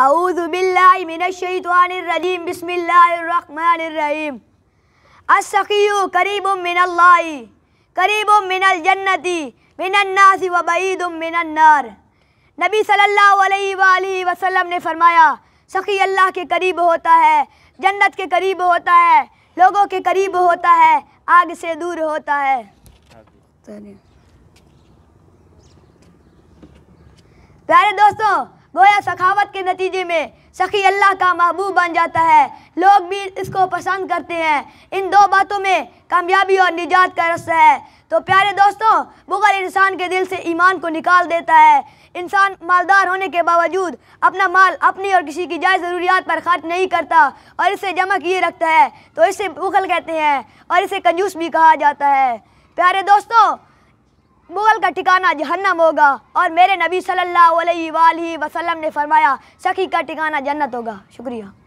अऊदबिल्लिमिनशैतवानरजीम बसमिल्लाम असखियो करीब मिनल्लाई करीब मिनल जन्नती मिनन्नासी व बईद मिनन्नार नबी सल्लल्लाहु अलैहि वसल्लम ने फरमाया सखी अल्लाह के करीब होता है जन्नत के करीब होता है लोगों के करीब होता है आग से दूर होता है प्यारे दोस्तों गोया सखावत के नतीजे में सखी अल्लाह का महबूब बन जाता है लोग भी इसको पसंद करते हैं इन दो बातों में कामयाबी और निजात का रस्ता है तो प्यारे दोस्तों बुगल इंसान के दिल से ईमान को निकाल देता है इंसान मालदार होने के बावजूद अपना माल अपनी और किसी की जाय ज़रूरियात पर खर्च नहीं करता और इसे जमा किए रखता है तो इसे मुगल कहते हैं और इसे कंजूस भी कहा जाता है प्यारे दोस्तों मुगल का ठिकाना जहन्नम होगा और मेरे नबी सल्लल्लाहु अलैहि वसल्लम ने फरमाया सखी का ठिकाना जन्नत होगा शुक्रिया